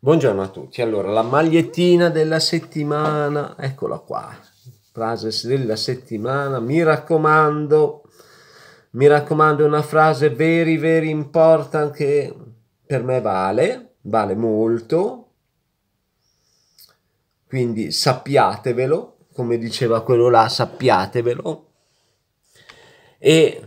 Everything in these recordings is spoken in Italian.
Buongiorno a tutti. Allora, la magliettina della settimana, eccola qua. Frase della settimana, mi raccomando. Mi raccomando, è una frase very very important che per me vale, vale molto. Quindi sappiatevelo, come diceva quello là, sappiatevelo. E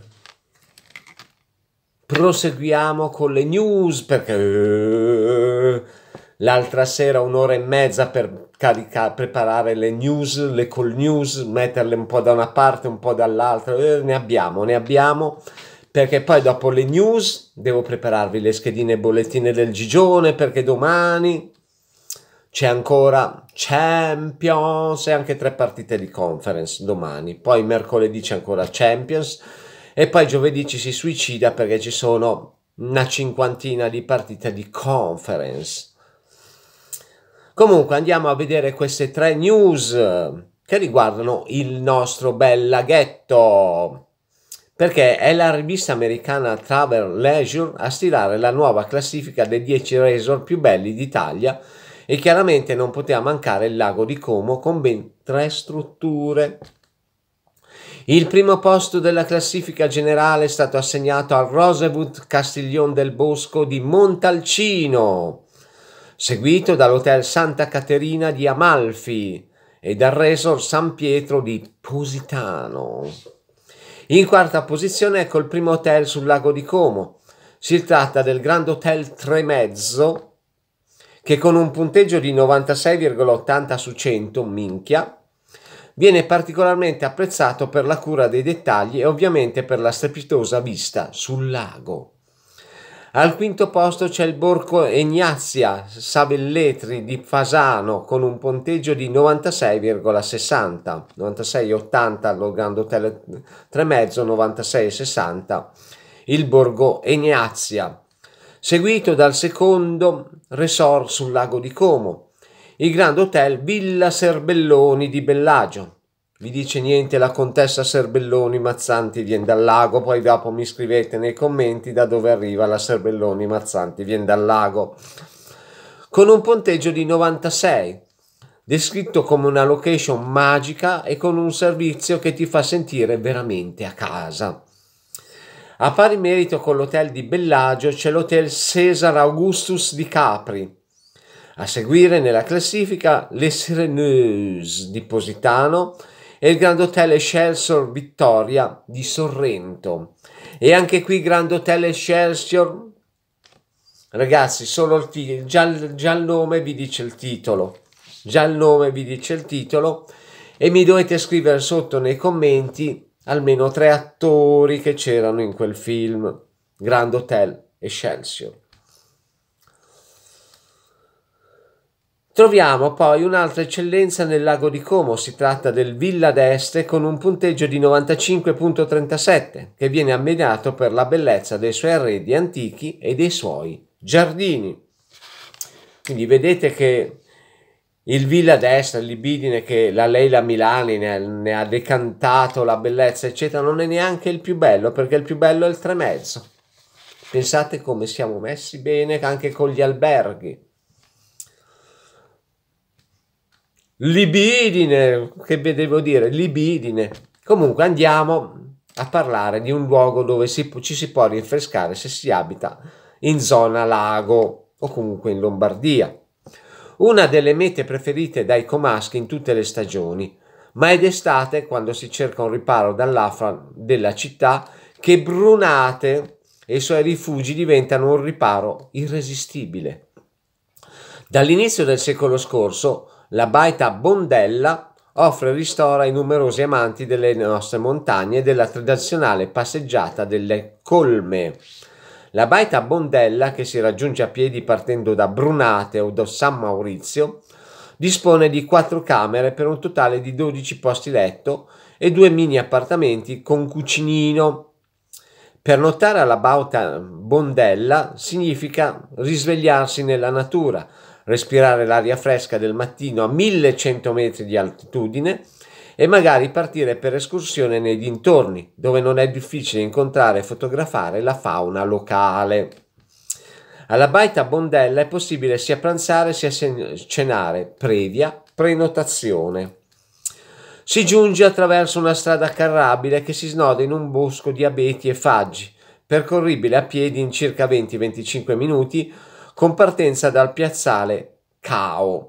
proseguiamo con le news perché l'altra sera un'ora e mezza per carica- preparare le news, le call news, metterle un po' da una parte, un po' dall'altra, eh, ne abbiamo, ne abbiamo, perché poi dopo le news devo prepararvi le schedine e bollettine del Gigione, perché domani c'è ancora Champions e anche tre partite di conference domani, poi mercoledì c'è ancora Champions e poi giovedì ci si suicida perché ci sono una cinquantina di partite di conference Comunque andiamo a vedere queste tre news eh, che riguardano il nostro bel laghetto perché è la rivista americana Travel Leisure a stilare la nuova classifica dei 10 resort più belli d'Italia e chiaramente non poteva mancare il lago di Como con ben tre strutture. Il primo posto della classifica generale è stato assegnato al Rosewood Castiglione del Bosco di Montalcino seguito dall'Hotel Santa Caterina di Amalfi e dal Resort San Pietro di Positano. In quarta posizione ecco il primo hotel sul lago di Como. Si tratta del Grand Hotel Tremezzo che con un punteggio di 96,80 su 100, minchia, viene particolarmente apprezzato per la cura dei dettagli e ovviamente per la strepitosa vista sul lago. Al quinto posto c'è il Borco Egnazia Savelletri di Fasano con un punteggio di 96,60, 96,80 allogando hotel 3,5, 96,60 il Borgo Egnazia, seguito dal secondo resort sul lago di Como, il Grand Hotel Villa Serbelloni di Bellagio vi dice niente la contessa Serbelloni Mazzanti viene dal lago, poi dopo mi scrivete nei commenti da dove arriva la Serbelloni Mazzanti viene dal lago, con un ponteggio di 96, descritto come una location magica e con un servizio che ti fa sentire veramente a casa. A pari merito con l'hotel di Bellagio c'è l'hotel Cesar Augustus di Capri, a seguire nella classifica Le Sereneuse di Positano, e il Grand Hotel Excelsior Vittoria di Sorrento. E anche qui Grand Hotel Excelsior, ragazzi, solo il titolo, già, già il nome vi dice il titolo, già il nome vi dice il titolo e mi dovete scrivere sotto nei commenti almeno tre attori che c'erano in quel film, Grand Hotel Excelsior. Troviamo poi un'altra eccellenza nel lago di Como, si tratta del Villa d'Este con un punteggio di 95.37 che viene ammirato per la bellezza dei suoi arredi antichi e dei suoi giardini. Quindi vedete che il Villa d'Este, l'Ibidine che la Leila Milani ne, ne, ha decantato la bellezza eccetera, non è neanche il più bello perché il più bello è il tremezzo. Pensate come siamo messi bene anche con gli alberghi libidine, che devo dire, libidine. Comunque andiamo a parlare di un luogo dove si, ci si può rinfrescare se si abita in zona lago o comunque in Lombardia. Una delle mete preferite dai comaschi in tutte le stagioni, ma è d'estate quando si cerca un riparo dall'afra della città che brunate e i suoi rifugi diventano un riparo irresistibile. Dall'inizio del secolo scorso la baita Bondella offre ristoro ai numerosi amanti delle nostre montagne e della tradizionale passeggiata delle colme. La baita Bondella, che si raggiunge a piedi partendo da Brunate o da San Maurizio, dispone di quattro camere per un totale di 12 posti letto e due mini appartamenti con cucinino Pernottare alla Bauta Bondella significa risvegliarsi nella natura, respirare l'aria fresca del mattino a 1100 metri di altitudine e magari partire per escursione nei dintorni, dove non è difficile incontrare e fotografare la fauna locale. Alla Baita Bondella è possibile sia pranzare sia cenare, previa prenotazione. Si giunge attraverso una strada carrabile che si snoda in un bosco di abeti e faggi, percorribile a piedi in circa 20-25 minuti, con partenza dal piazzale Cao.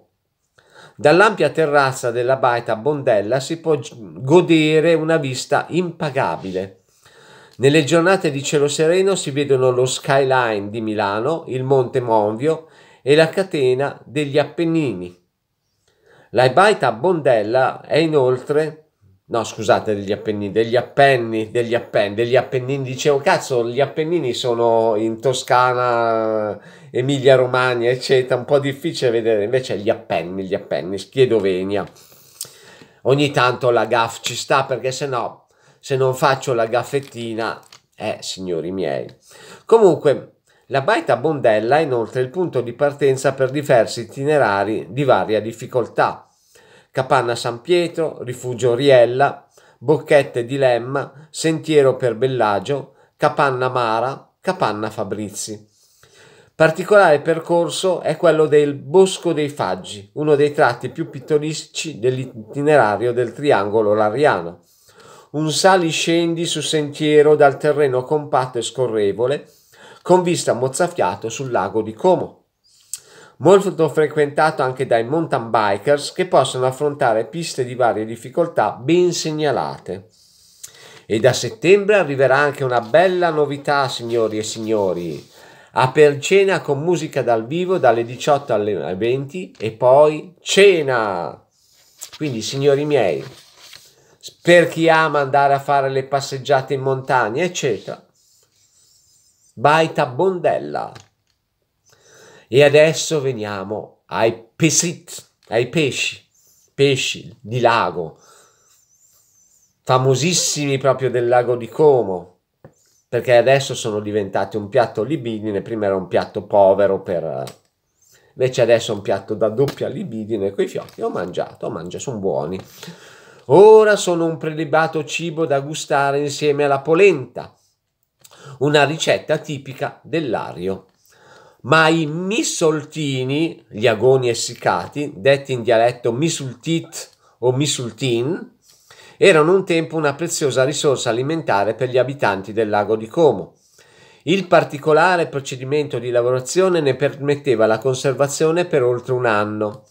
Dall'ampia terrazza della baita Bondella si può godere una vista impagabile. Nelle giornate di cielo sereno si vedono lo skyline di Milano, il Monte Monvio e la catena degli Appennini. L'Aibaita Bondella è inoltre no scusate degli appennini degli appenni degli appenni degli appennini dicevo cazzo gli appennini sono in Toscana Emilia Romagna eccetera un po' difficile vedere invece gli appenni gli appenni Schiedovenia ogni tanto la gaff ci sta perché se no se non faccio la gaffettina eh signori miei comunque la baita Bondella è inoltre il punto di partenza per diversi itinerari di varia difficoltà. Capanna San Pietro, Rifugio Riella, Bocchette di Lemma, Sentiero per Bellagio, Capanna Mara, Capanna Fabrizi. Particolare percorso è quello del Bosco dei Faggi, uno dei tratti più pittoreschi dell'itinerario del triangolo lariano. Un sali scendi su sentiero dal terreno compatto e scorrevole con vista mozzafiato sul lago di Como. Molto frequentato anche dai mountain bikers che possono affrontare piste di varie difficoltà ben segnalate. E da settembre arriverà anche una bella novità, signori e signori. Apercena con musica dal vivo dalle 18 alle 20 e poi cena. Quindi, signori miei, per chi ama andare a fare le passeggiate in montagna, eccetera, Baita Bondella. E adesso veniamo ai pesit, ai pesci, pesci di lago, famosissimi proprio del lago di Como, perché adesso sono diventati un piatto libidine, prima era un piatto povero per... invece adesso è un piatto da doppia libidine, coi fiocchi ho mangiato, ho mangiato, sono buoni. Ora sono un prelibato cibo da gustare insieme alla polenta, una ricetta tipica dell'ario. Ma i misoltini, gli agoni essiccati, detti in dialetto misultit o misultin, erano un tempo una preziosa risorsa alimentare per gli abitanti del lago di Como. Il particolare procedimento di lavorazione ne permetteva la conservazione per oltre un anno.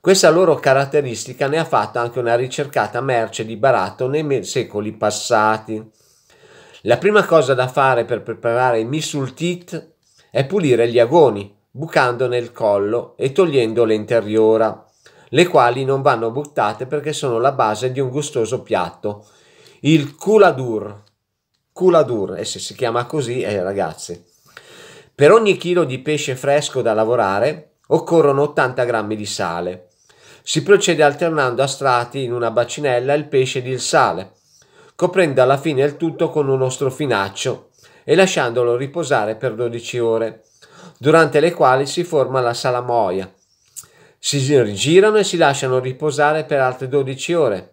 Questa loro caratteristica ne ha fatto anche una ricercata merce di baratto nei secoli passati. La prima cosa da fare per preparare il misultit è pulire gli agoni, bucandone il collo e togliendo l'interiora, le quali non vanno buttate perché sono la base di un gustoso piatto. Il culadur, culadur, e eh, se si chiama così, eh, ragazzi. Per ogni chilo di pesce fresco da lavorare occorrono 80 grammi di sale. Si procede alternando a strati in una bacinella il pesce ed il sale coprendo alla fine il tutto con uno strofinaccio e lasciandolo riposare per 12 ore, durante le quali si forma la salamoia. Si rigirano e si lasciano riposare per altre 12 ore.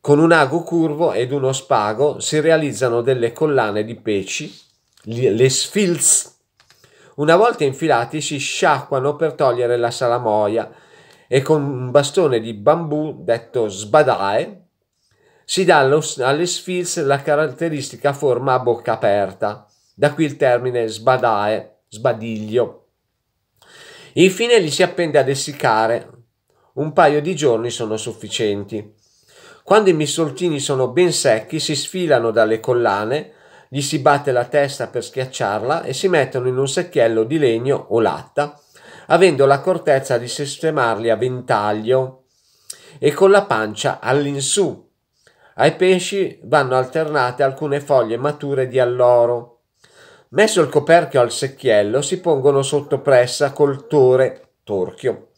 Con un ago curvo ed uno spago si realizzano delle collane di peci, le sfilz. Una volta infilati si sciacquano per togliere la salamoia e con un bastone di bambù detto sbadae si dà alle sfilze la caratteristica forma a bocca aperta, da qui il termine sbadae, sbadiglio. Infine li si appende ad essiccare, un paio di giorni sono sufficienti. Quando i missoltini sono ben secchi si sfilano dalle collane, gli si batte la testa per schiacciarla e si mettono in un secchiello di legno o latta, avendo l'accortezza di sistemarli a ventaglio e con la pancia all'insù ai pesci vanno alternate alcune foglie mature di alloro. Messo il coperchio al secchiello, si pongono sotto pressa col tore, torchio,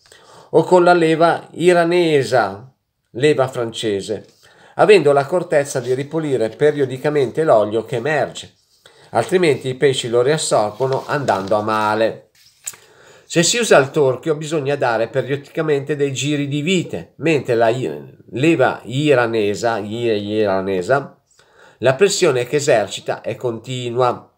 o con la leva iranesa, leva francese, avendo l'accortezza di ripulire periodicamente l'olio che emerge, altrimenti i pesci lo riassorbono andando a male. Se si usa il torchio bisogna dare periodicamente dei giri di vite, mentre la leva iranesa, iranesa la pressione che esercita è continua.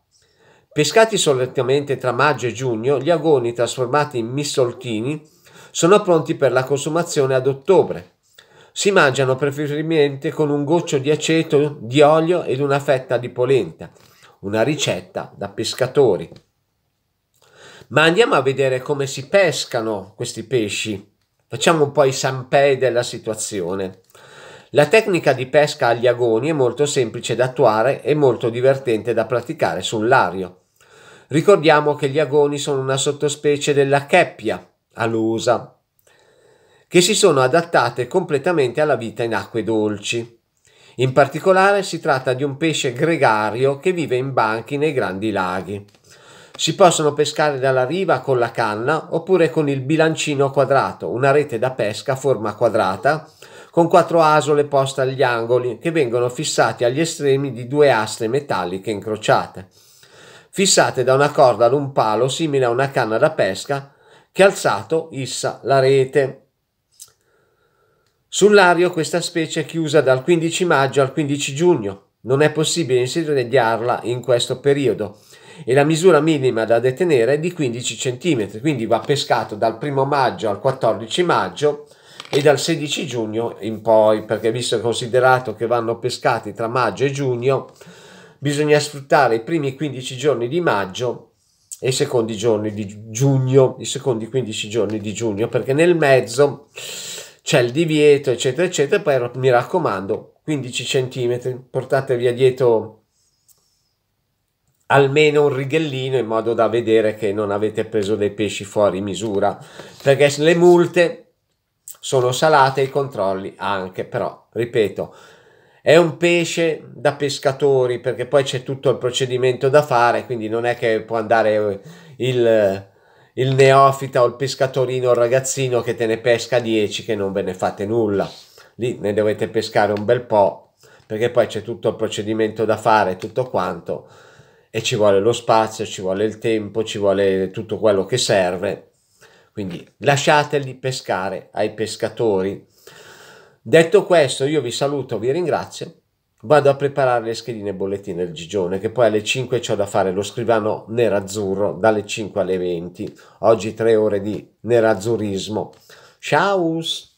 Pescati solitamente tra maggio e giugno, gli agoni trasformati in missoltini sono pronti per la consumazione ad ottobre. Si mangiano preferibilmente con un goccio di aceto di olio ed una fetta di polenta, una ricetta da pescatori. Ma andiamo a vedere come si pescano questi pesci. Facciamo un po' i sampei della situazione. La tecnica di pesca agli agoni è molto semplice da attuare e molto divertente da praticare sul lario. Ricordiamo che gli agoni sono una sottospecie della cheppia, alusa, che si sono adattate completamente alla vita in acque dolci. In particolare si tratta di un pesce gregario che vive in banchi nei grandi laghi. Si possono pescare dalla riva con la canna oppure con il bilancino quadrato, una rete da pesca a forma quadrata con quattro asole poste agli angoli che vengono fissati agli estremi di due aste metalliche incrociate, fissate da una corda ad un palo simile a una canna da pesca che alzato issa la rete. Sull'ario questa specie è chiusa dal 15 maggio al 15 giugno. Non è possibile insediarla in questo periodo e la misura minima da detenere è di 15 cm, quindi va pescato dal 1 maggio al 14 maggio e dal 16 giugno in poi, perché visto e considerato che vanno pescati tra maggio e giugno, bisogna sfruttare i primi 15 giorni di maggio e i secondi giorni di giugno, i secondi 15 giorni di giugno, perché nel mezzo c'è il divieto, eccetera, eccetera, poi mi raccomando, 15 cm, portatevi dietro almeno un righellino in modo da vedere che non avete preso dei pesci fuori misura perché le multe sono salate i controlli anche però ripeto è un pesce da pescatori perché poi c'è tutto il procedimento da fare quindi non è che può andare il, il neofita o il pescatorino o il ragazzino che te ne pesca 10 che non ve ne fate nulla lì ne dovete pescare un bel po' perché poi c'è tutto il procedimento da fare tutto quanto e ci vuole lo spazio, ci vuole il tempo, ci vuole tutto quello che serve. Quindi lasciateli pescare ai pescatori. Detto questo, io vi saluto, vi ringrazio. Vado a preparare le schedine e bollettine del Gigione, che poi alle 5 ho da fare lo scrivano nerazzurro dalle 5 alle 20. Oggi 3 ore di nerazzurismo. Ciao!